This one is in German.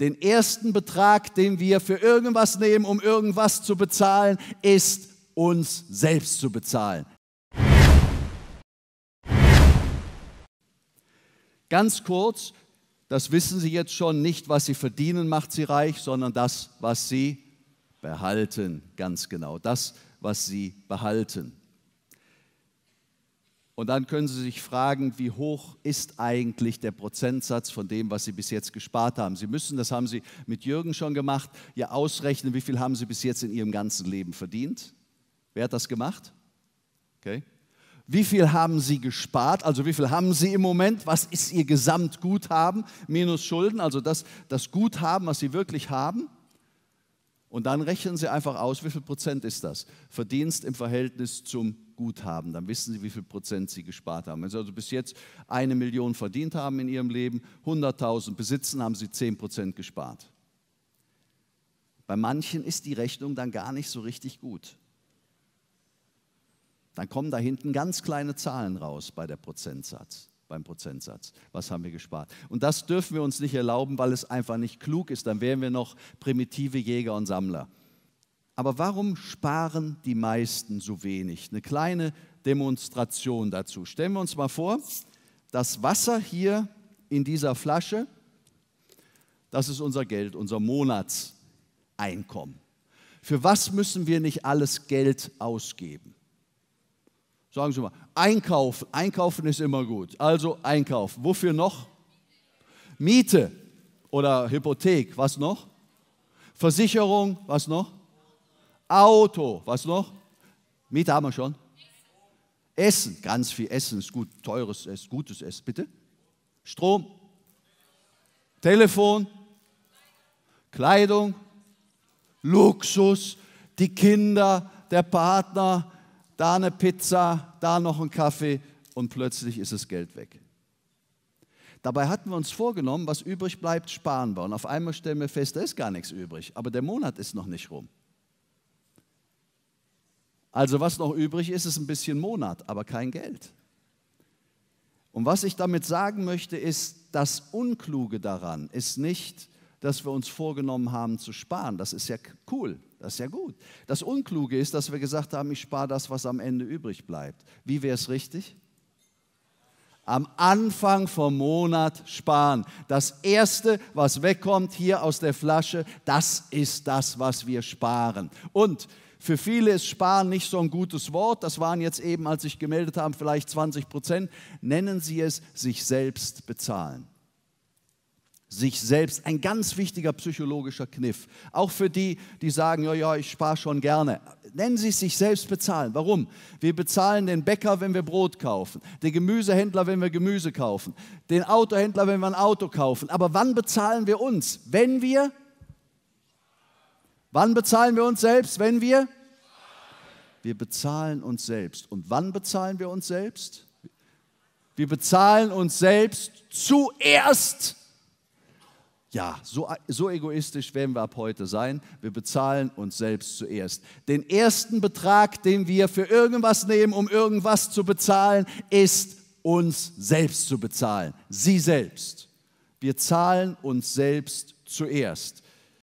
den ersten Betrag, den wir für irgendwas nehmen, um irgendwas zu bezahlen, ist uns selbst zu bezahlen. Ganz kurz, das wissen Sie jetzt schon, nicht was Sie verdienen macht Sie reich, sondern das, was Sie behalten, ganz genau, das, was Sie behalten. Und dann können Sie sich fragen, wie hoch ist eigentlich der Prozentsatz von dem, was Sie bis jetzt gespart haben. Sie müssen, das haben Sie mit Jürgen schon gemacht, ja ausrechnen, wie viel haben Sie bis jetzt in Ihrem ganzen Leben verdient. Wer hat das gemacht? Okay. Wie viel haben Sie gespart? Also wie viel haben Sie im Moment? Was ist Ihr Gesamtguthaben minus Schulden? Also das, das Guthaben, was Sie wirklich haben. Und dann rechnen Sie einfach aus, wie viel Prozent ist das? Verdienst im Verhältnis zum Guthaben. Dann wissen Sie, wie viel Prozent Sie gespart haben. Wenn Sie also bis jetzt eine Million verdient haben in Ihrem Leben, 100.000 besitzen, haben Sie 10 Prozent gespart. Bei manchen ist die Rechnung dann gar nicht so richtig gut. Dann kommen da hinten ganz kleine Zahlen raus bei der Prozentsatz beim Prozentsatz. Was haben wir gespart? Und das dürfen wir uns nicht erlauben, weil es einfach nicht klug ist. Dann wären wir noch primitive Jäger und Sammler. Aber warum sparen die meisten so wenig? Eine kleine Demonstration dazu. Stellen wir uns mal vor, das Wasser hier in dieser Flasche, das ist unser Geld, unser Monatseinkommen. Für was müssen wir nicht alles Geld ausgeben? Sagen Sie mal, Einkaufen. Einkaufen ist immer gut. Also einkaufen. Wofür noch? Miete oder Hypothek. Was noch? Versicherung. Was noch? Auto. Was noch? Miete haben wir schon. Essen. Ganz viel Essen ist gut. Teures Essen. Gutes Essen. Bitte? Strom. Telefon. Kleidung. Luxus. Die Kinder. Der Partner da eine Pizza, da noch einen Kaffee und plötzlich ist das Geld weg. Dabei hatten wir uns vorgenommen, was übrig bleibt, sparen wir. Und auf einmal stellen wir fest, da ist gar nichts übrig, aber der Monat ist noch nicht rum. Also was noch übrig ist, ist ein bisschen Monat, aber kein Geld. Und was ich damit sagen möchte, ist, das Unkluge daran ist nicht, dass wir uns vorgenommen haben zu sparen. Das ist ja cool, das ist ja gut. Das Unkluge ist, dass wir gesagt haben, ich spare das, was am Ende übrig bleibt. Wie wäre es richtig? Am Anfang vom Monat sparen. Das Erste, was wegkommt hier aus der Flasche, das ist das, was wir sparen. Und für viele ist Sparen nicht so ein gutes Wort. Das waren jetzt eben, als ich gemeldet habe, vielleicht 20 Prozent. Nennen Sie es sich selbst bezahlen sich selbst. Ein ganz wichtiger psychologischer Kniff. Auch für die, die sagen, ja, ja, ich spare schon gerne. Nennen Sie es sich selbst bezahlen. Warum? Wir bezahlen den Bäcker, wenn wir Brot kaufen, den Gemüsehändler, wenn wir Gemüse kaufen, den Autohändler, wenn wir ein Auto kaufen. Aber wann bezahlen wir uns? Wenn wir? Wann bezahlen wir uns selbst? Wenn wir? Wir bezahlen uns selbst. Und wann bezahlen wir uns selbst? Wir bezahlen uns selbst zuerst ja, so, so egoistisch werden wir ab heute sein. Wir bezahlen uns selbst zuerst. Den ersten Betrag, den wir für irgendwas nehmen, um irgendwas zu bezahlen, ist uns selbst zu bezahlen. Sie selbst. Wir zahlen uns selbst zuerst.